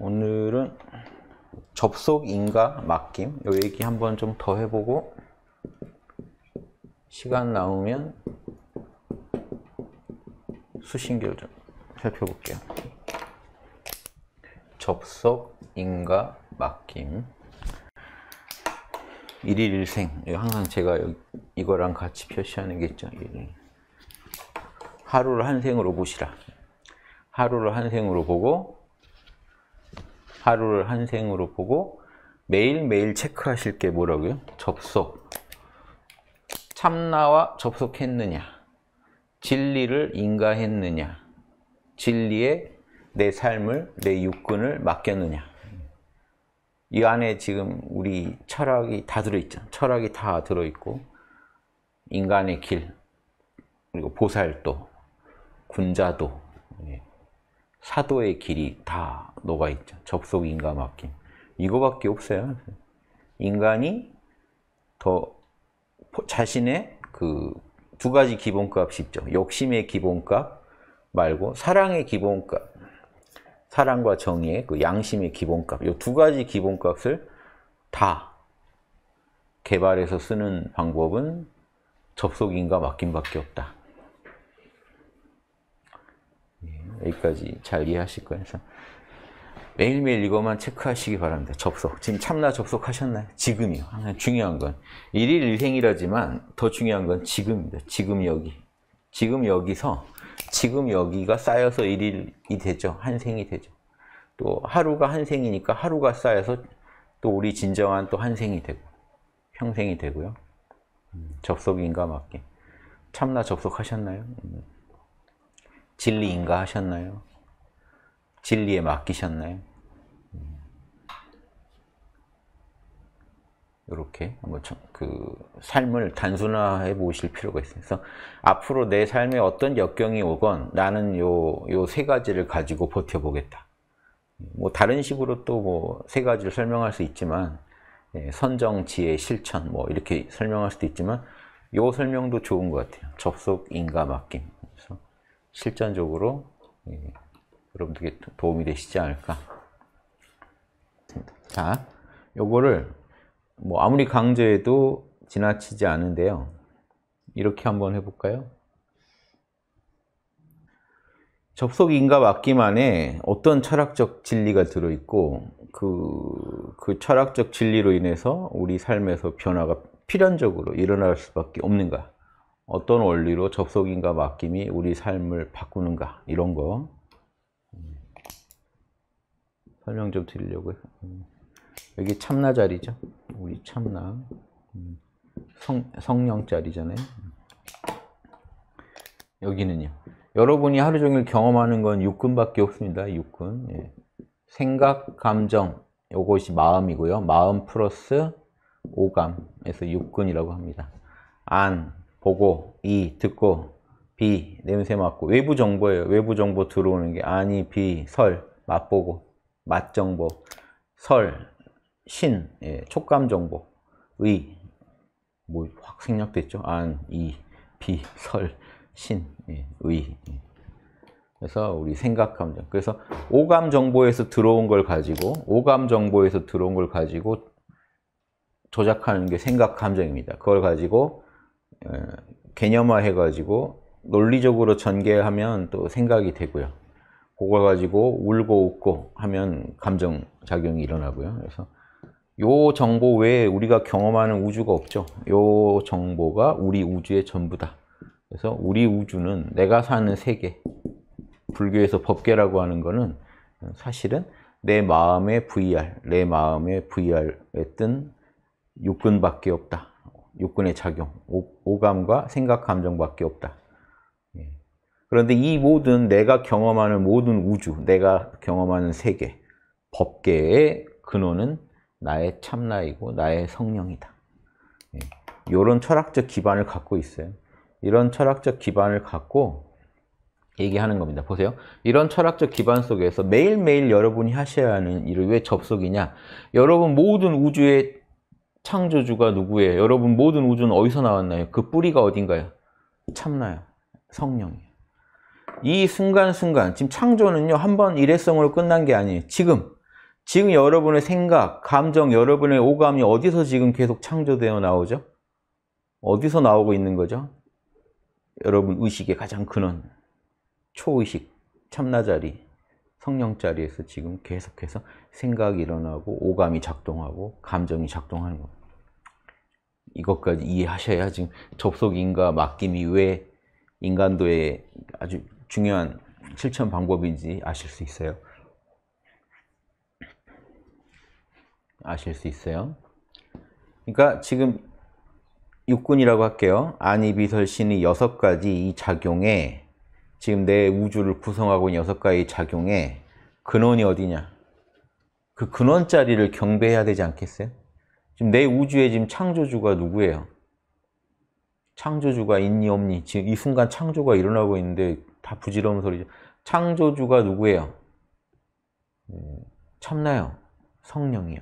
오늘은 접속 인가 맡김 요 얘기 한번 좀 더 해보고 시간 나오면 수신결 좀 살펴볼게요. 접속 인가 맡김 1일 1생 항상 제가 이거랑 같이 표시하는 게 있죠. 하루를 한 생으로 보시라. 하루를 한 생으로 보고 하루를 한 생으로 보고 매일매일 체크하실 게 뭐라고요? 접속 참나와 접속했느냐 진리를 인가했느냐 진리에 내 삶을 내 육근을 맡겼느냐 이 안에 지금 우리 철학이 다 들어있죠 철학이 다 들어있고 인간의 길 그리고 보살도 군자도 예. 사도의 길이 다 녹아있죠. 접속, 인과 맡김. 이거밖에 없어요. 인간이 더 자신의 그 두 가지 기본값 있죠. 욕심의 기본값 말고 사랑의 기본값, 사랑과 정의의 그 양심의 기본값, 이 두 가지 기본값을 다 개발해서 쓰는 방법은 접속인과 맡김밖에 없다. 여기까지 잘 이해하실 거예요. 그래서 매일매일 이것만 체크하시기 바랍니다. 접속. 지금 참나 접속하셨나요? 지금이요. 중요한 건 일일 일행이라지만 더 중요한 건 지금입니다. 지금 여기. 지금 여기서 지금 여기가 쌓여서 일일이 되죠. 한 생이 되죠. 또 하루가 한 생이니까 하루가 쌓여서 또 우리 진정한 또한 생이 되고 평생이 되고요. 음, 접속인과 맞게. 참나 접속하셨나요? 음. 진리 인가하셨나요? 진리에 맡기셨나요? 이렇게 음. 한번 그 삶을 단순화해 보실 필요가 있어서 앞으로 내 삶에 어떤 역경이 오건 나는 요 요 세 가지를 가지고 버텨보겠다. 뭐 다른 식으로 또 뭐 세 가지를 설명할 수 있지만 예, 선정, 지혜, 실천 뭐 이렇게 설명할 수도 있지만 요 설명도 좋은 것 같아요. 접속, 인가, 맡김. 실전적으로 예, 여러분들에게 도움이 되시지 않을까 자 요거를 뭐 아무리 강조해도 지나치지 않은데요 이렇게 한번 해볼까요? 접속인과 맞기만에 어떤 철학적 진리가 들어있고 그, 그 철학적 진리로 인해서 우리 삶에서 변화가 필연적으로 일어날 수밖에 없는가 어떤 원리로 접속인과 맡김이 우리 삶을 바꾸는가 이런 거 음. 설명 좀 드리려고요. 해 음. 여기 참나 자리죠. 우리 참나 음. 성, 성령 자리잖아요. 여기는요. 여러분이 하루 종일 경험하는 건 육근밖에 없습니다. 육근. 예. 생각, 감정, 이것이 마음이고요. 마음 플러스 오감에서 육근이라고 합니다. 안, 보고 E 듣고 B 냄새 맡고 외부 정보예요 외부 정보 들어오는 게 아니 B 설 맛보고 맛 정보 설신 예, 촉감 정보 의뭐 확 생략됐죠 안 이 비 설 신의 예, 예, 그래서 우리 생각 감정 그래서 오감 정보에서 들어온 걸 가지고 오감 정보에서 들어온 걸 가지고 조작하는 게 생각 감정입니다 그걸 가지고 예, 개념화 해가지고 논리적으로 전개하면 또 생각이 되고요. 그걸 가지고 울고 웃고 하면 감정작용이 일어나고요. 그래서 요 정보 외에 우리가 경험하는 우주가 없죠. 요 정보가 우리 우주의 전부다. 그래서 우리 우주는 내가 사는 세계, 불교에서 법계라고 하는 거는 사실은 내 마음의 VR, 내 마음의 VR에 뜬 육근밖에 없다. 육군의 작용, 오, 감과 생각, 감정밖에 없다. 예. 그런데 이 모든 내가 경험하는 모든 우주, 내가 경험하는 세계, 법계의 근원은 나의 참나이고 나의 성령이다. 예. 이런 철학적 기반을 갖고 있어요. 이런 철학적 기반을 갖고 얘기하는 겁니다. 보세요. 이런 철학적 기반 속에서 매일매일 여러분이 하셔야 하는 일을 왜 접속이냐? 여러분 모든 우주의 창조주가 누구예요? 여러분 모든 우주는 어디서 나왔나요? 그 뿌리가 어딘가요? 참나요. 성령이에요. 이 순간순간 지금 창조는요 한 번 일회성으로 끝난 게 아니에요. 지금 지금 여러분의 생각, 감정, 여러분의 오감이 어디서 지금 계속 창조되어 나오죠? 어디서 나오고 있는 거죠? 여러분 의식의 가장 근원, 초의식, 참나자리, 성령자리에서 지금 계속해서 생각이 일어나고 오감이 작동하고 감정이 작동하는 겁니다. 이것까지 이해하셔야 지금 접속인과 맡김이 왜 인간도의 아주 중요한 실천 방법인지 아실 수 있어요. 아실 수 있어요. 그러니까 지금 육군이라고 할게요. 안이, 비설, 신이 여섯 가지 이 작용에 지금 내 우주를 구성하고 있는 여섯 가지 작용에 근원이 어디냐? 그 근원자리를 경배해야 되지 않겠어요? 지금 내 우주의 지금 창조주가 누구예요? 창조주가 있니 없니? 지금 이 순간 창조가 일어나고 있는데 다부질없 소리죠. 창조주가 누구예요? 음, 참나요. 성령이요.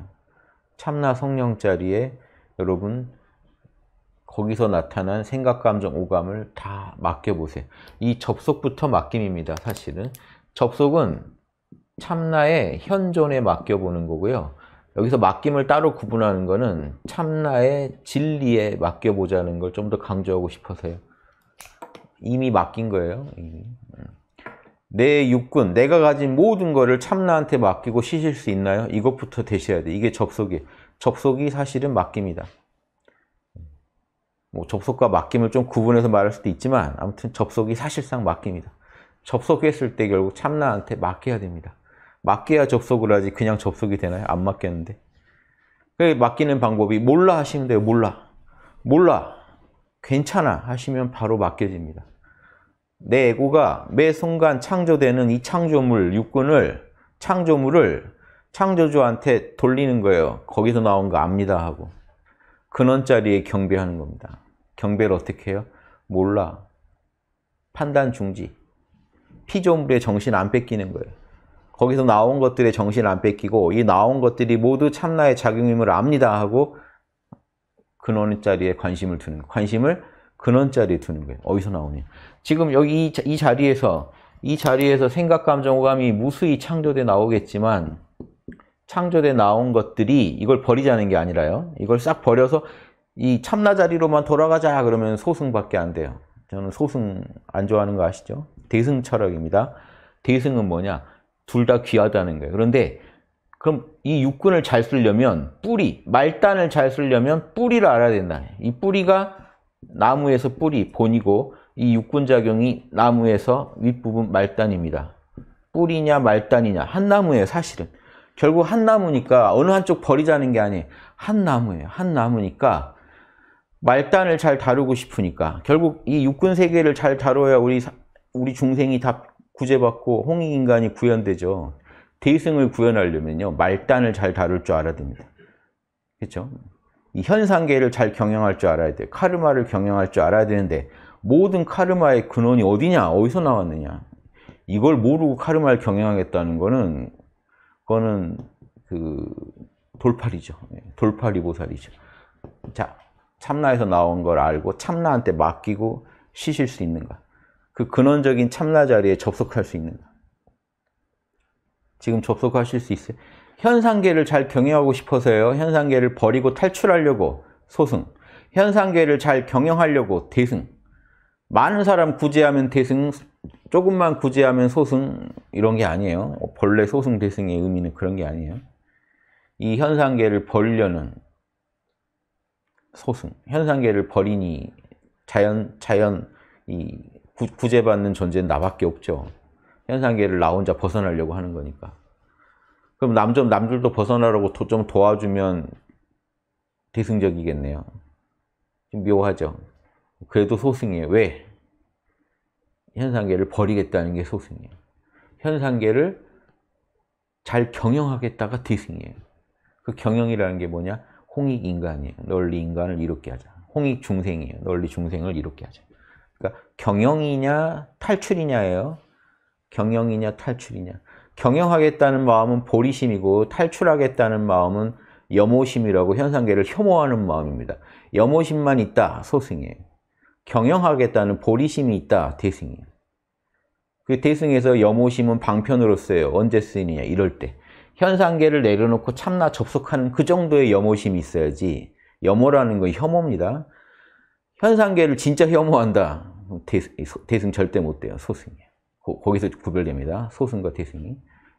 참나 성령 자리에 여러분 거기서 나타난 생각, 감정, 오감을 다 맡겨보세요. 이 접속부터 맡김입니다. 사실은. 접속은 참나의 현존에 맡겨보는 거고요. 여기서 맡김을 따로 구분하는 것은 참나의 진리에 맡겨보자는 걸 좀 더 강조하고 싶어서요. 이미 맡긴 거예요. 음. 내 육군, 내가 가진 모든 거를 참나한테 맡기고 쉬실 수 있나요? 이것부터 되셔야 돼. 이게 접속이. 접속이 사실은 맡깁니다. 뭐 접속과 맡김을 좀 구분해서 말할 수도 있지만 아무튼 접속이 사실상 맡깁니다. 접속했을 때 결국 참나한테 맡겨야 됩니다. 맡겨야 접속을 하지 그냥 접속이 되나요? 안 맡겼는데. 그 맡기는 방법이 몰라 하시면 돼요. 몰라. 몰라. 괜찮아 하시면 바로 맡겨집니다. 내 에고가 매 순간 창조되는 이 창조물, 육군을, 창조물을 창조주한테 돌리는 거예요. 거기서 나온 거 압니다 하고. 근원자리에 경배하는 겁니다. 경배를 어떻게 해요? 몰라. 판단 중지. 피조물의 정신 안 뺏기는 거예요. 거기서 나온 것들의 정신을 안 뺏기고 이 나온 것들이 모두 참나의 작용임을 압니다 하고 근원자리에 관심을 두는 거예요. 관심을 근원자리에 두는 거예요. 어디서 나오냐. 지금 여기 이, 자리에서 이 자리에서 생각, 감정, 오감이 무수히 창조돼 나오겠지만 창조돼 나온 것들이 이걸 버리자는 게 아니라요. 이걸 싹 버려서 이 참나 자리로만 돌아가자 그러면 소승밖에 안 돼요. 저는 소승 안 좋아하는 거 아시죠? 대승 철학입니다. 대승은 뭐냐? 둘다 귀하다는 거예요. 그런데 그럼 이 육군을 잘 쓰려면 뿌리, 말단을 잘 쓰려면 뿌리를 알아야 된다. 이 뿌리가 나무에서 뿌리, 본이고 이 육군 작용이 나무에서 윗부분 말단입니다. 뿌리냐 말단이냐 한 나무예요 사실은. 결국 한 나무니까 어느 한쪽 버리자는 게 아니에요. 한 나무예요. 한 나무니까 말단을 잘 다루고 싶으니까 결국 이 육군 세계를 잘 다뤄야 우리 우리 중생이 다 구제받고 홍익인간이 구현되죠. 대승을 구현하려면요. 말단을 잘 다룰 줄 알아야 됩니다. 그렇죠? 이 현상계를 잘 경영할 줄 알아야 돼. 카르마를 경영할 줄 알아야 되는데 모든 카르마의 근원이 어디냐? 어디서 나왔느냐? 이걸 모르고 카르마를 경영하겠다는 거는 그거는 그 돌팔이죠. 예, 돌팔이 보살이죠. 자, 참나에서 나온 걸 알고 참나한테 맡기고 쉬실 수 있는가? 그 근원적인 참나 자리에 접속할 수 있는가? 지금 접속하실 수 있어요. 현상계를 잘 경영하고 싶어서요. 현상계를 버리고 탈출하려고 소승. 현상계를 잘 경영하려고 대승. 많은 사람 구제하면 대승, 조금만 구제하면 소승 이런 게 아니에요. 본래 소승 대승의 의미는 그런 게 아니에요. 이 현상계를 버리려는 소승, 현상계를 버리니 자연 자연 이 구, 제받는 존재는 나밖에 없죠. 현상계를 나 혼자 벗어나려고 하는 거니까. 그럼 남 좀, 남들도 벗어나라고 도, 좀 도와주면 대승적이겠네요. 좀 묘하죠. 그래도 소승이에요. 왜? 현상계를 버리겠다는 게 소승이에요. 현상계를 잘 경영하겠다가 대승이에요. 그 경영이라는 게 뭐냐? 홍익 인간이에요. 널리 인간을 이롭게 하자. 홍익 중생이에요. 널리 중생을 이롭게 하자. 그러니까 경영이냐 탈출이냐예요. 경영이냐 탈출이냐. 경영하겠다는 마음은 보리심이고 탈출하겠다는 마음은 염호심이라고 현상계를 혐오하는 마음입니다. 염호심만 있다, 소승이에요. 경영하겠다는 보리심이 있다, 대승이에요. 그 대승에서 염호심은 방편으로 써요. 언제 쓰느냐, 이럴 때. 현상계를 내려놓고 참나 접속하는 그 정도의 염호심이 있어야지 염호라는 건 혐오입니다. 현상계를 진짜 혐오한다. 대승 절대 못 돼요. 소승이에요. 거기서 구별됩니다. 소승과 대승이.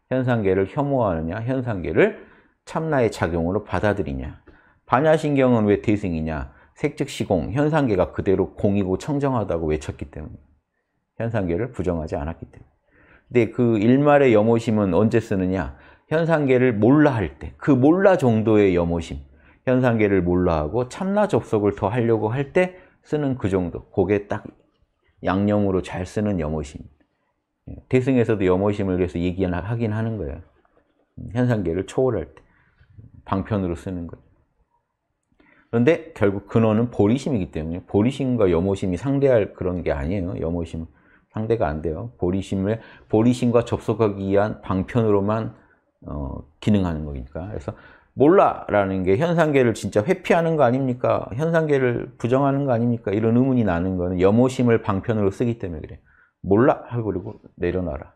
현상계를 혐오하느냐, 현상계를 참나의 작용으로 받아들이냐. 반야신경은 왜 대승이냐? 색즉시공, 현상계가 그대로 공이고 청정하다고 외쳤기 때문에 현상계를 부정하지 않았기 때문에 근데 그 일말의 염호심은 언제 쓰느냐? 현상계를 몰라 할 때, 그 몰라 정도의 염호심 현상계를 몰라하고 참나 접속을 더 하려고 할때 쓰는 그 정도 그게 딱 양념으로 잘 쓰는 염호심 예, 대승에서도 염호심을 위해서 얘기하긴 하는 거예요 현상계를 초월할 때 방편으로 쓰는 거예요 그런데 결국 근원은 보리심이기 때문에 보리심과 염호심이 상대할 그런 게 아니에요 염호심은 상대가 안 돼요 보리심을 보리심과 접속하기 위한 방편으로만 어, 기능하는 거니까 그래서 몰라라는 게 현상계를 진짜 회피하는 거 아닙니까? 현상계를 부정하는 거 아닙니까? 이런 의문이 나는 거는 염호심을 방편으로 쓰기 때문에 그래. 몰라 하고 그리고 내려놔라.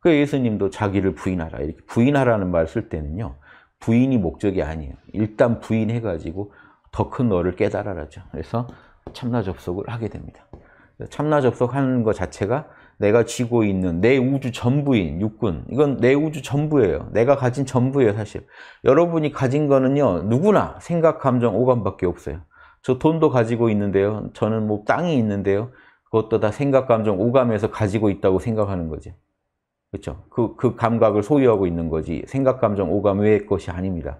그 예수님도 자기를 부인하라 이렇게 부인하라는 말 쓸 때는요. 부인이 목적이 아니에요. 일단 부인해가지고 더 큰 너를 깨달아라죠. 그래서 참나 접속을 하게 됩니다. 참나 접속하는 것 자체가 내가 쥐고 있는 내 우주 전부인 육군 이건 내 우주 전부예요 내가 가진 전부예요 사실 여러분이 가진 거는요 누구나 생각 감정 오감밖에 없어요 저 돈도 가지고 있는데요 저는 뭐 땅이 있는데요 그것도 다 생각 감정 오감에서 가지고 있다고 생각하는 거죠 그렇죠 그, 그 감각을 소유하고 있는 거지 생각 감정 오감 외의 것이 아닙니다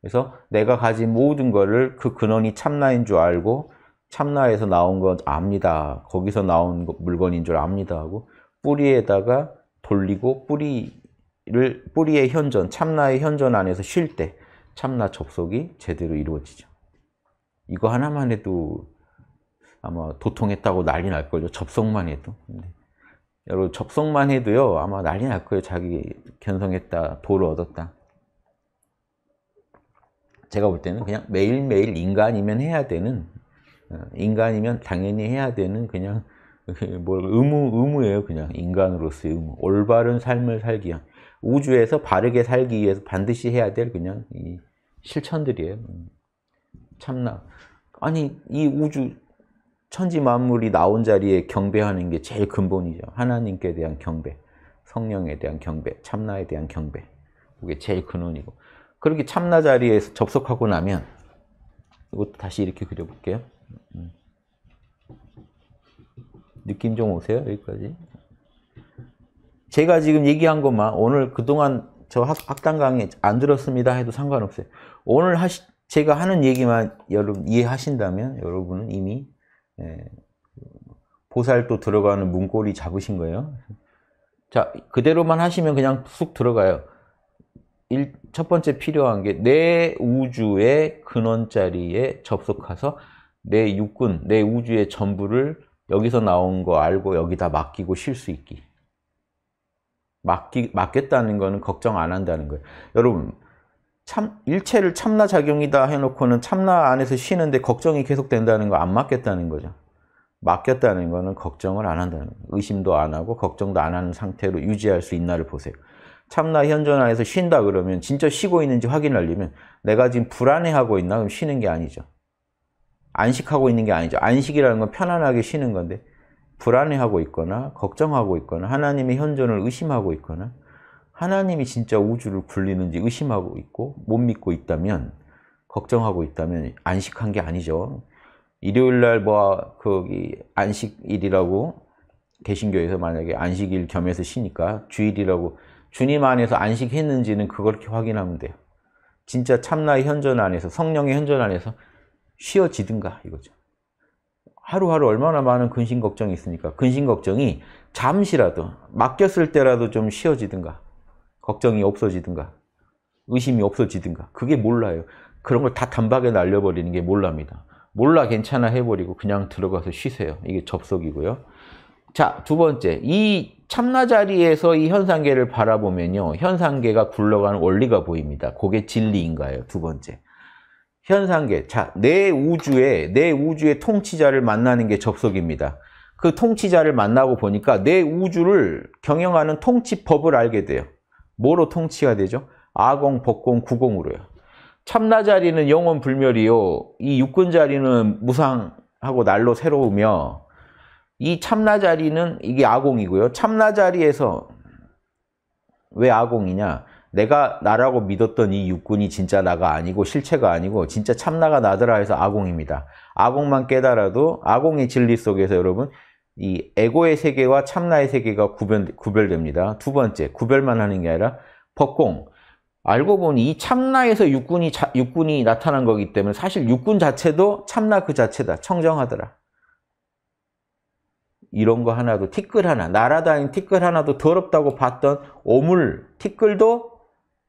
그래서 내가 가진 모든 거를 그 근원이 참나인 줄 알고 참나에서 나온 건 압니다. 거기서 나온 물건인 줄 압니다 하고 뿌리에다가 돌리고 뿌리를 뿌리의 현전, 참나의 현전 안에서 쉴 때 참나 접속이 제대로 이루어지죠. 이거 하나만 해도 아마 도통했다고 난리 날 걸요. 접속만 해도. 여러분 접속만 해도요 아마 난리 날 거예요. 자기 견성했다, 도를 얻었다. 제가 볼 때는 그냥 매일매일 인간이면 해야 되는 어, 인간이면 당연히 해야 되는 그냥 뭘 의무, 의무예요. 그냥 인간으로서의 의무. 올바른 삶을 살기 위한. 우주에서 바르게 살기 위해서 반드시 해야 될 그냥 이 실천들이에요. 음. 참나. 아니, 이 우주, 천지 만물이 나온 자리에 경배하는 게 제일 근본이죠. 하나님께 대한 경배, 성령에 대한 경배, 참나에 대한 경배. 그게 제일 근원이고. 그렇게 참나 자리에 접속하고 나면 이것도 다시 이렇게 그려볼게요. 음. 느낌 좀 오세요? 여기까지. 제가 지금 얘기한 것만 오늘 그동안 저 학당 강의 안 들었습니다 해도 상관없어요. 오늘 하시, 제가 하는 얘기만 여러분 이해하신다면 여러분은 이미 예, 보살도 들어가는 문고리 잡으신 거예요. 자, 그대로만 하시면 그냥 쑥 들어가요. 일, 첫 번째 필요한 게 내 우주의 근원자리에 접속해서 내 육군, 내 우주의 전부를 여기서 나온 거 알고 여기다 맡기고 쉴 수 있기. 맡기, 맡겠다는 거는 걱정 안 한다는 거예요. 여러분, 참, 일체를 참나 작용이다 해놓고는 참나 안에서 쉬는데 걱정이 계속 된다는 거 안 맡겠다는 거죠. 맡겼다는 거는 걱정을 안 한다는 거예요. 의심도 안 하고 걱정도 안 하는 상태로 유지할 수 있나를 보세요. 참나 현존 안에서 쉰다 그러면 진짜 쉬고 있는지 확인하려면 내가 지금 불안해하고 있나? 그럼 쉬는 게 아니죠. 안식하고 있는 게 아니죠. 안식이라는 건 편안하게 쉬는 건데 불안해하고 있거나 걱정하고 있거나 하나님의 현존을 의심하고 있거나 하나님이 진짜 우주를 굴리는지 의심하고 있고 못 믿고 있다면 걱정하고 있다면 안식한 게 아니죠. 일요일 날뭐 거 안식일이라고 개신교에서 만약에 안식일 겸해서 쉬니까 주일이라고 주님 안에서 안식했는지는 그걸 확인하면 돼요. 진짜 참나의 현존 안에서 성령의 현존 안에서 쉬어지든가 이거죠. 하루하루 얼마나 많은 근심 걱정이 있으니까 근심 걱정이 잠시라도 맡겼을 때라도 좀 쉬어지든가 걱정이 없어지든가 의심이 없어지든가 그게 몰라요. 그런 걸 다 단박에 날려버리는 게몰라입니다 몰라 괜찮아 해버리고 그냥 들어가서 쉬세요. 이게 접속이고요. 자, 두 번째. 이 참나자리에서 이 현상계를 바라보면요. 현상계가 굴러가는 원리가 보입니다. 그게 진리인가요? 두 번째. 현상계. 자, 내우주에내 우주의 통치자를 만나는 게 접속입니다. 그 통치자를 만나고 보니까 내 우주를 경영하는 통치법을 알게 돼요. 뭐로 통치가 되죠? 아공, 법공, 구공으로요. 참나자리는 영원 불멸이요. 이육군자리는 무상하고 날로 새로우며 이 참나자리는 이게 아공이고요. 참나자리에서 왜 아공이냐? 내가 나라고 믿었던 이 육군이 진짜 나가 아니고 실체가 아니고 진짜 참나가 나더라 해서 아공입니다. 아공만 깨달아도 아공의 진리 속에서 여러분 이 에고의 세계와 참나의 세계가 구별, 구별됩니다. 두 번째, 구별만 하는 게 아니라 법공. 알고 보니 이 참나에서 육군이, 자, 육군이 나타난 거기 때문에 사실 육군 자체도 참나 그 자체다. 청정하더라. 이런 거 하나도 티끌 하나, 날아다니는 티끌 하나도 더럽다고 봤던 오물 티끌도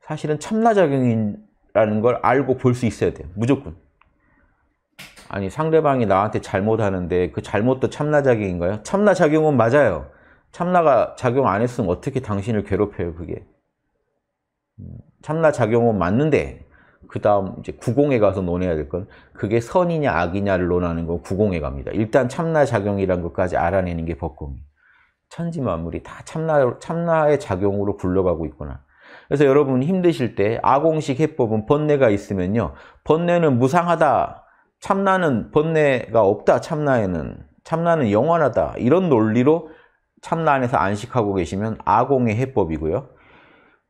사실은 참나작용이라는 걸 알고 볼 수 있어야 돼요. 무조건. 아니 상대방이 나한테 잘못하는데 그 잘못도 참나작용인가요? 참나작용은 맞아요. 참나가 작용 안 했으면 어떻게 당신을 괴롭혀요 그게. 음, 참나작용은 맞는데 그 다음 이제 구공에 가서 논해야 될 건 그게 선이냐 악이냐를 논하는 건 구공에 갑니다. 일단 참나작용이란 것까지 알아내는 게 법공이. 에요 천지만물이 다 참나, 참나의 작용으로 굴러가고 있구나. 그래서 여러분 힘드실 때 아공식 해법은 번뇌가 있으면요. 번뇌는 무상하다. 참나는 번뇌가 없다. 참나에는. 참나는 영원하다. 이런 논리로 참나 안에서 안식하고 계시면 아공의 해법이고요.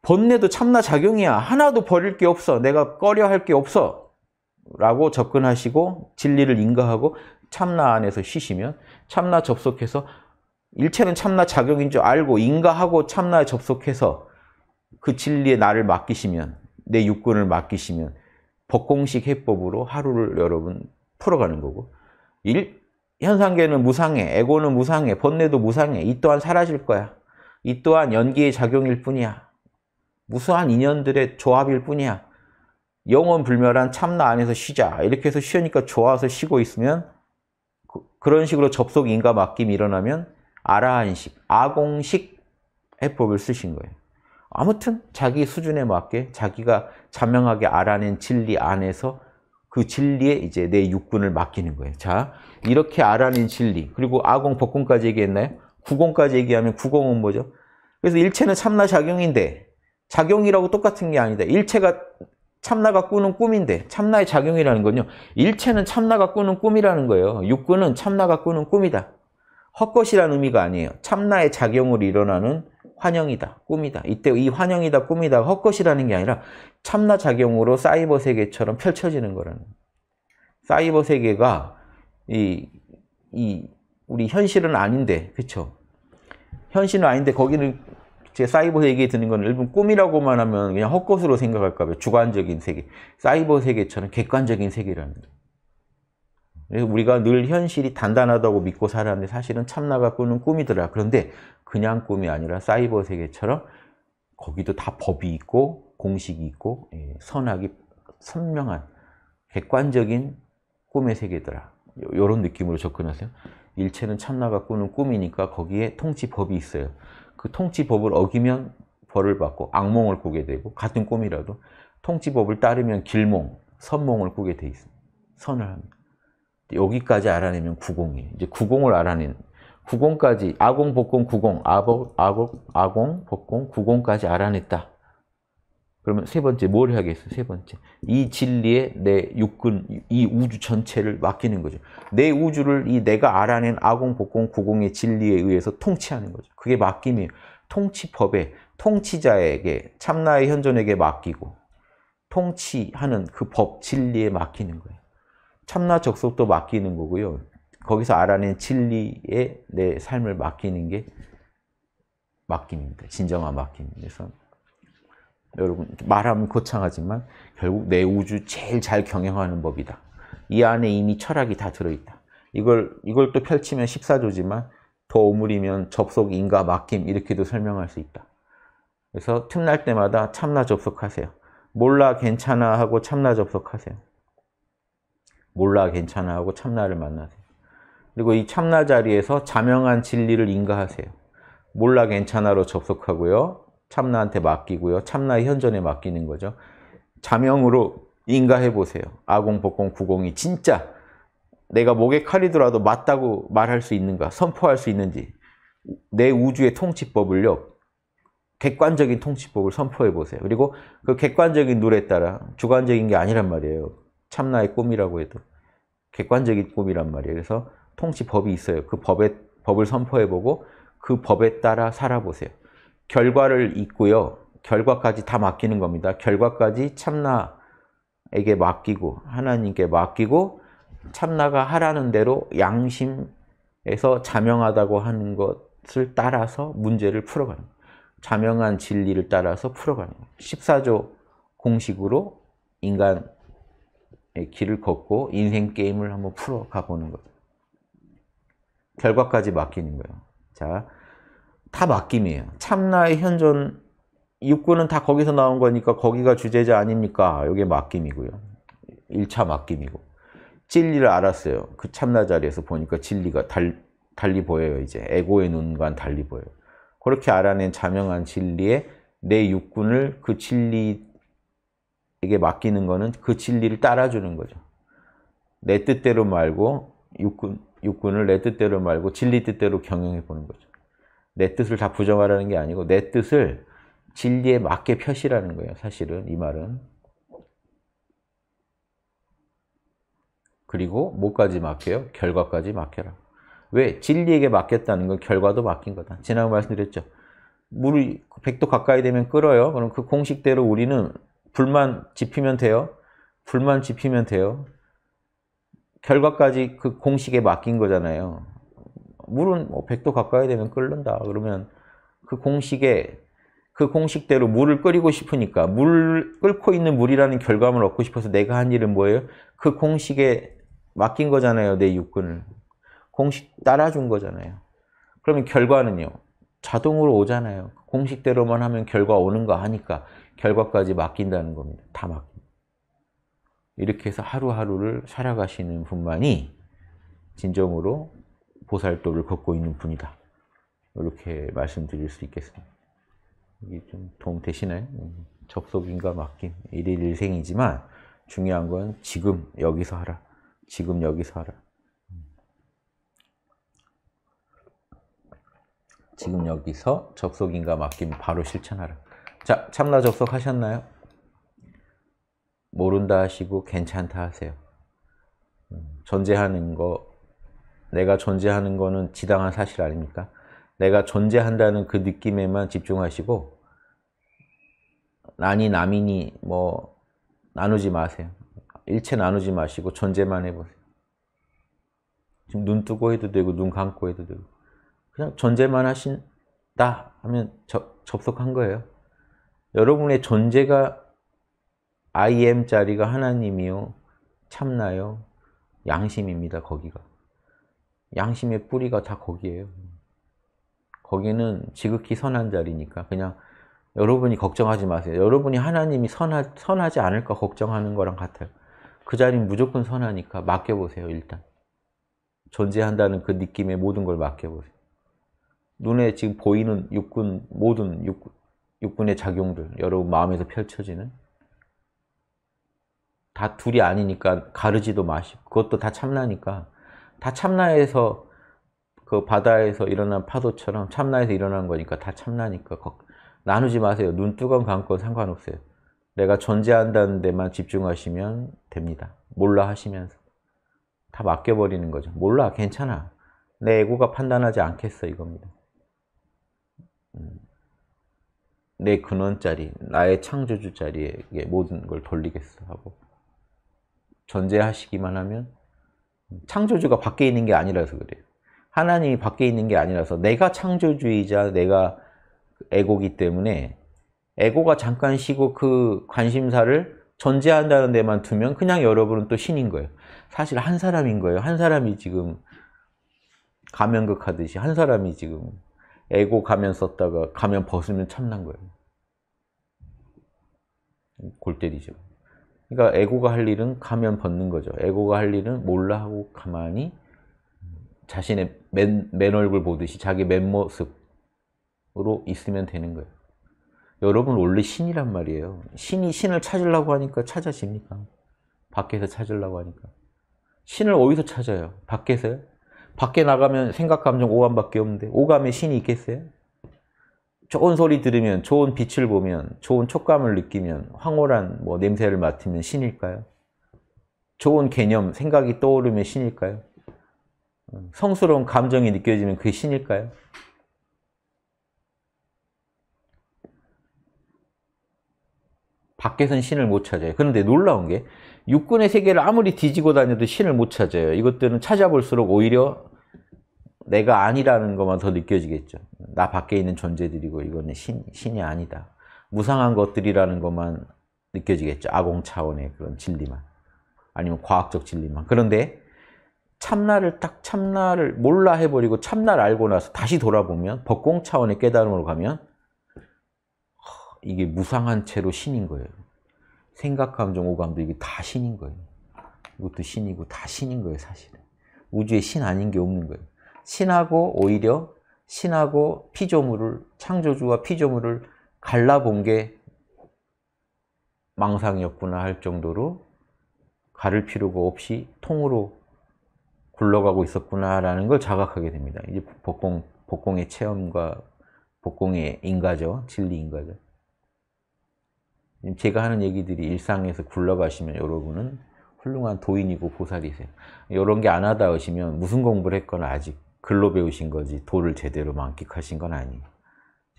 번뇌도 참나 작용이야. 하나도 버릴 게 없어. 내가 꺼려 할 게 없어. 라고 접근하시고 진리를 인가하고 참나 안에서 쉬시면 참나 접속해서 일체는 참나 작용인 줄 알고 인가하고 참나에 접속해서 그 진리에 나를 맡기시면 내 육군을 맡기시면 법공식 해법으로 하루를 여러분 풀어가는 거고 일, 현상계는 무상해, 에고는 무상해, 번뇌도 무상해, 이 또한 사라질 거야. 이 또한 연기의 작용일 뿐이야. 무수한 인연들의 조합일 뿐이야. 영원 불멸한 참나 안에서 쉬자. 이렇게 해서 쉬니까 좋아서 쉬고 있으면 그, 런 식으로 접속 인과 맡김이 일어나면 아라한식, 아공식 해법을 쓰신 거예요. 아무튼 자기 수준에 맞게 자기가 자명하게 알아낸 진리 안에서 그 진리에 이제 내 육군을 맡기는 거예요. 자, 이렇게 알아낸 진리. 그리고 아공, 복공까지 얘기했나요? 구공까지 얘기하면 구공은 뭐죠? 그래서 일체는 참나 작용인데 작용이라고 똑같은 게 아니다. 일체가 참나가 꾸는 꿈인데 참나의 작용이라는 건요. 일체는 참나가 꾸는 꿈이라는 거예요. 육군은 참나가 꾸는 꿈이다. 헛것이라는 의미가 아니에요. 참나의 작용으로 일어나는 환영이다, 꿈이다. 이때 이 환영이다, 꿈이다 헛것이라는 게 아니라 참나 작용으로 사이버 세계처럼 펼쳐지는 거라는 사이버 세계가 이, 이 우리 현실은 아닌데, 그쵸? 현실은 아닌데 거기는 제 사이버 세계에 드는 건 일본 꿈이라고만 하면 그냥 헛것으로 생각할까 봐 주관적인 세계. 사이버 세계처럼 객관적인 세계라는 거예요. 예, 우리가 늘 현실이 단단하다고 믿고 살았는데 사실은 참나가 꾸는 꿈이더라. 그런데 그냥 꿈이 아니라 사이버 세계처럼 거기도 다 법이 있고 공식이 있고 예, 선악이 선명한 객관적인 꿈의 세계더라. 이런 느낌으로 접근하세요. 일체는 참나가 꾸는 꿈이니까 거기에 통치법이 있어요. 그 통치법을 어기면 벌을 받고 악몽을 꾸게 되고 같은 꿈이라도 통치법을 따르면 길몽, 선몽을 꾸게 돼 있습니다. 선을 합니다. 여기까지 알아내면 90이 이제 90을 알아낸 90까지 아공 복공 90 아복 아복 아공 복공 90까지 알아냈다. 그러면 세 번째 뭘 해야겠어? 세 번째 이 진리에 내 육근 이 우주 전체를 맡기는 거죠. 내 우주를 이 내가 알아낸 아공 복공 90의 진리에 의해서 통치하는 거죠. 그게 맡김이에요. 통치법에 통치자에게 참나의 현존에게 맡기고 통치하는 그 법 진리에 맡기는 거예요. 참나 적속도 맡기는 거고요. 거기서 알아낸 진리에 내 삶을 맡기는 게맡깁니다 진정한 맡김. 그래서 여러분 말하면 고창하지만 결국 내 우주 제일 잘 경영하는 법이다. 이 안에 이미 철학이 다 들어있다. 이걸 이걸 또 펼치면 14조지만 더 오므리면 접속, 인가, 맡김 이렇게도 설명할 수 있다. 그래서 틈날 때마다 참나 접속하세요. 몰라, 괜찮아 하고 참나 접속하세요. 몰라 괜찮아 하고 참나를 만나세요. 그리고 이 참나 자리에서 자명한 진리를 인가하세요. 몰라 괜찮아로 접속하고요. 참나한테 맡기고요. 참나 현존에 맡기는 거죠. 자명으로 인가해 보세요. 아공, 복공, 구공이 진짜 내가 목에 칼이더라도 맞다고 말할 수 있는가, 선포할 수 있는지 내 우주의 통치법을요. 객관적인 통치법을 선포해 보세요. 그리고 그 객관적인 룰에 따라 주관적인 게 아니란 말이에요. 참나의 꿈이라고 해도 객관적인 꿈이란 말이에요. 그래서 통치 법이 있어요. 그 법에, 법을 선포해보고 그 법에 따라 살아보세요. 결과를 잊고요. 결과까지 다 맡기는 겁니다. 결과까지 참나에게 맡기고 하나님께 맡기고 참나가 하라는 대로 양심에서 자명하다고 하는 것을 따라서 문제를 풀어가는 거예요. 자명한 진리를 따라서 풀어가는 거예요. 14조 공식으로 인간 예, 길을 걷고 인생 게임을 한번 풀어가보는 거죠. 결과까지 맡기는 거예요. 자, 다 맡김이에요. 참나의 현존, 육구는 다 거기서 나온 거니까 거기가 주제자 아닙니까? 이게 맡김이고요. 1차 맡김이고. 진리를 알았어요. 그 참나 자리에서 보니까 진리가 달, 달리 보여요. 이제 에고의 눈과 달리 보여요. 그렇게 알아낸 자명한 진리에 내 육군을 그 진리 에게 맡기는 거는 그 진리를 따라주는 거죠. 내 뜻대로 말고 육군, 육군을 내 뜻대로 말고 진리 뜻대로 경영해 보는 거죠. 내 뜻을 다 부정하라는 게 아니고 내 뜻을 진리에 맞게 표시라는 거예요. 사실은 이 말은. 그리고 뭐까지 맡겨요? 결과까지 맡겨라. 왜? 진리에게 맡겼다는 건 결과도 맡긴 거다. 지난번 말씀드렸죠. 물이 100도 가까이 되면 끓어요. 그럼 그 공식대로 우리는 불만 지피면 돼요. 불만 지피면 돼요. 결과까지 그 공식에 맡긴 거잖아요. 물은 뭐 100도 가까이 되면 끓는다. 그러면 그 공식에 그 공식대로 물을 끓이고 싶으니까 물 끓고 있는 물이라는 결과물 얻고 싶어서 내가 한 일은 뭐예요? 그 공식에 맡긴 거잖아요. 내 육군을. 공식 따라준 거잖아요. 그러면 결과는요. 자동으로 오잖아요. 공식대로만 하면 결과 오는 거 하니까 결과까지 맡긴다는 겁니다. 다맡긴다 이렇게 해서 하루하루를 살아가시는 분만이 진정으로 보살도를 걷고 있는 분이다. 이렇게 말씀드릴 수 있겠습니다. 이게 좀 도움 되시나요? 접속인과 맡긴 일일 일생이지만 중요한 건 지금 여기서 하라. 지금 여기서 하라. 지금 여기서 접속인과 맡김 바로 실천하라. 자, 참나 접속하셨나요? 모른다 하시고 괜찮다 하세요. 음, 존재하는 거, 내가 존재하는 거는 지당한 사실 아닙니까? 내가 존재한다는 그 느낌에만 집중하시고 난이 남이니 뭐 나누지 마세요. 일체 나누지 마시고 존재만 해보세요. 지금 눈 뜨고 해도 되고 눈 감고 해도 되고 그냥 존재만 하신다 하면 저, 접속한 거예요. 여러분의 존재가 I am 자리가 하나님이요. 참나요. 양심입니다. 거기가. 양심의 뿌리가 다 거기에요. 거기는 지극히 선한 자리니까 그냥 여러분이 걱정하지 마세요. 여러분이 하나님이 선하, 선하지 않을까 걱정하는 거랑 같아요. 그 자리는 무조건 선하니까 맡겨보세요, 일단. 존재한다는 그 느낌의 모든 걸 맡겨보세요. 눈에 지금 보이는 육군, 모든 육군, 육분의 작용들 여러분 마음에서 펼쳐지는 다 둘이 아니니까 가르지도 마시고 그것도 다 참나니까 다 참나에서 그 바다에서 일어난 파도처럼 참나에서 일어난 거니까 다 참나니까 나누지 마세요. 눈 뜨건 감건 상관없어요. 내가 존재한다는 데만 집중하시면 됩니다. 몰라 하시면서 다 맡겨버리는 거죠. 몰라 괜찮아. 내 에고가 판단하지 않겠어 이겁니다. 음. 내 근원 자리, 나의 창조주 자리에 모든 걸 돌리겠어 하고 전제하시기만 하면 창조주가 밖에 있는 게 아니라서 그래요. 하나님이 밖에 있는 게 아니라서 내가 창조주의자, 내가 에고기 때문에 에고가 잠깐 쉬고 그 관심사를 전제한다는 데만 두면 그냥 여러분은 또 신인 거예요. 사실 한 사람인 거예요. 한 사람이 지금 가면극 하듯이 한 사람이 지금 에고 가면 썼다가 가면 벗으면 참난 거예요. 골 때리죠. 그러니까 에고가 할 일은 가면 벗는 거죠. 에고가 할 일은 몰라 하고 가만히 자신의 맨, 맨 얼굴 보듯이 자기 맨모습으로 있으면 되는 거예요. 여러분 원래 신이란 말이에요. 신이 신을 찾으려고 하니까 찾아집니까? 밖에서 찾으려고 하니까. 신을 어디서 찾아요? 밖에서요? 밖에 나가면 생각, 감정, 오감밖에 없는데 오감에 신이 있겠어요? 좋은 소리 들으면, 좋은 빛을 보면, 좋은 촉감을 느끼면, 황홀한 뭐 냄새를 맡으면 신일까요? 좋은 개념, 생각이 떠오르면 신일까요? 성스러운 감정이 느껴지면 그게 신일까요? 밖에선 신을 못 찾아요. 그런데 놀라운 게 육군의 세계를 아무리 뒤지고 다녀도 신을 못 찾아요. 이것들은 찾아볼수록 오히려 내가 아니라는 것만 더 느껴지겠죠. 나 밖에 있는 존재들이고 이거는 신, 신이 아니다. 무상한 것들이라는 것만 느껴지겠죠. 아공 차원의 그런 진리만. 아니면 과학적 진리만. 그런데 참나를 딱 참나를 몰라 해버리고 참나를 알고 나서 다시 돌아보면 법공 차원의 깨달음으로 가면 이게 무상한 채로 신인 거예요. 생각함정, 오감도 이게 다 신인 거예요. 이것도 신이고 다 신인 거예요, 사실은. 우주에 신 아닌 게 없는 거예요. 신하고 오히려 신하고 피조물을 창조주와 피조물을 갈라본 게 망상이었구나 할 정도로 가를 필요가 없이 통으로 굴러가고 있었구나라는 걸 자각하게 됩니다. 이제 복공, 복공의 체험과 복공의 인가죠. 진리 인가죠. 제가 하는 얘기들이 일상에서 굴러가시면 여러분은 훌륭한 도인이고 보살이세요. 이런 게 안 하다 오시면 무슨 공부를 했거나 아직 글로 배우신 거지 도를 제대로 만끽하신 건 아니에요.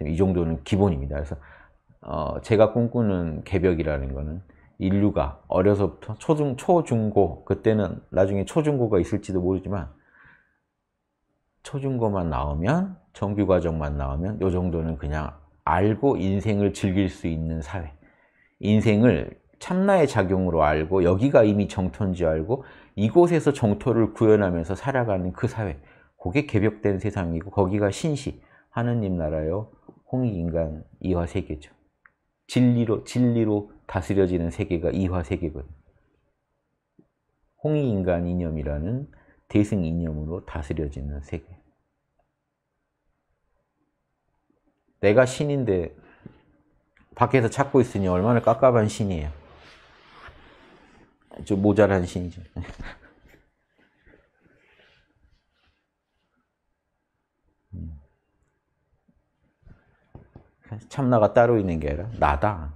이 정도는 기본입니다. 그래서 어, 제가 꿈꾸는 개벽이라는 거는 인류가 어려서부터 초중 초중고 그때는 나중에 초중고가 있을지도 모르지만 초중고만 나오면 정규 과정만 나오면 이 정도는 그냥 알고 인생을 즐길 수 있는 사회 인생을 참나의 작용으로 알고 여기가 이미 정토인지 알고 이곳에서 정토를 구현하면서 살아가는 그 사회 그게 개벽된 세상이고 거기가 신시 하느님 나라요 홍익인간 이화 세계죠 진리로 진리로 다스려지는 세계가 이화 세계거든요 홍익인간 이념이라는 대승 이념으로 다스려지는 세계 내가 신인데 밖에서 찾고 있으니 얼마나 깝깝한 신이에요. 좀 모자란 신이죠. 음. 참나가 따로 있는 게 아니라 나다.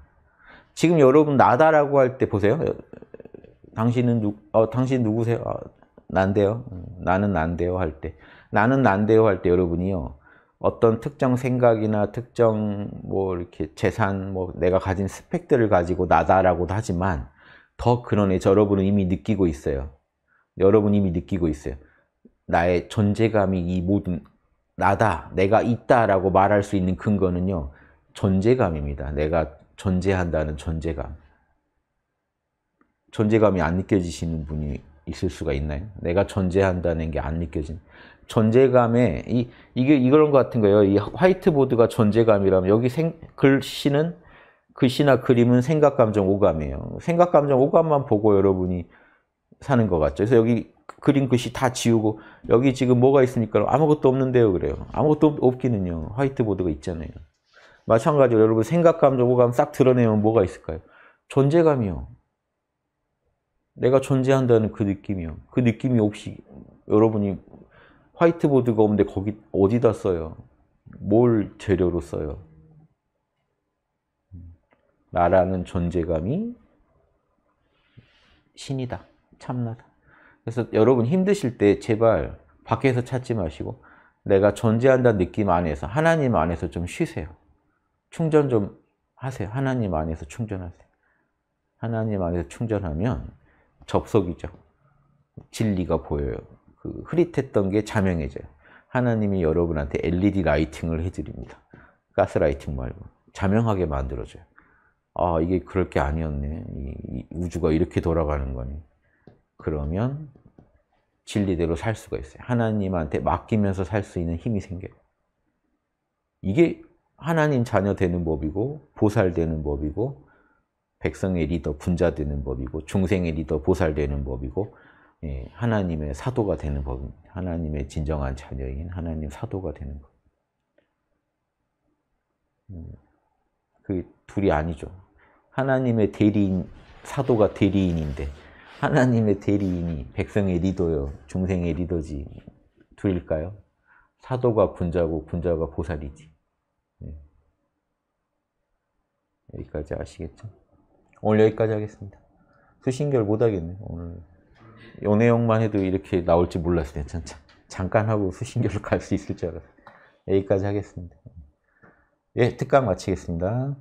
지금 여러분 나다라고 할 때 보세요. 당신은 누, 어, 당신 누구세요? 어, 난데요. 나는 난데요 할 때. 나는 난데요 할 때 여러분이요. 어떤 특정 생각이나 특정 뭐 이렇게 재산 뭐 내가 가진 스펙들을 가지고 나다라고도 하지만 더 그러네 여러분은 이미 느끼고 있어요 여러분 이미 느끼고 있어요 나의 존재감이 이 모든 나다 내가 있다 라고 말할 수 있는 근거는요 존재감입니다 내가 존재한다는 존재감 존재감이 안 느껴지시는 분이 있을 수가 있나요? 내가 존재한다는 게 안 느껴진 존재감에 이 이게 이런 것 같은 거예요. 이 화이트보드가 존재감이라면 여기 생, 글씨는 글씨나 그림은 생각, 감정, 오감이에요. 생각, 감정, 오감만 보고 여러분이 사는 것 같죠. 그래서 여기 그림 글씨 다 지우고 여기 지금 뭐가 있으니까 아무것도 없는데요 그래요. 아무것도 없기는요. 화이트보드가 있잖아요. 마찬가지로 여러분 생각, 감정, 오감 싹 드러내면 뭐가 있을까요? 존재감이요. 내가 존재한다는 그 느낌이요. 그 느낌이 혹시 여러분이 화이트보드가 없는데 거기 어디다 써요? 뭘 재료로 써요? 나라는 존재감이 신이다. 참나다. 그래서 여러분 힘드실 때 제발 밖에서 찾지 마시고 내가 존재한다는 느낌 안에서 하나님 안에서 좀 쉬세요. 충전 좀 하세요. 하나님 안에서 충전하세요. 하나님 안에서 충전하면 접속이죠. 진리가 보여요. 그 흐릿했던 게 자명해져요. 하나님이 여러분한테 LED 라이팅을 해드립니다. 가스 라이팅 말고 자명하게 만들어줘요. 아 이게 그럴 게 아니었네. 이, 이 우주가 이렇게 돌아가는 거니. 그러면 진리대로 살 수가 있어요. 하나님한테 맡기면서 살 수 있는 힘이 생겨요. 이게 하나님 자녀 되는 법이고 보살 되는 법이고 백성의 리더 분자 되는 법이고 중생의 리더 보살 되는 법이고 예, 하나님의 사도가 되는 법 하나님의 진정한 자녀인 하나님 사도가 되는 법. 음, 그 둘이 아니죠. 하나님의 대리인, 사도가 대리인인데 하나님의 대리인이 백성의 리더요, 중생의 리더지 둘일까요? 사도가 군자고 군자가 보살이지. 예. 여기까지 아시겠죠? 오늘 여기까지 하겠습니다. 수신결 못하겠네, 오늘. 요 내용만 해도 이렇게 나올지 몰랐어요. 전 잠깐 하고 수신결로 갈 수 있을 줄 알았어요. 여기까지 하겠습니다. 예, 특강 마치겠습니다.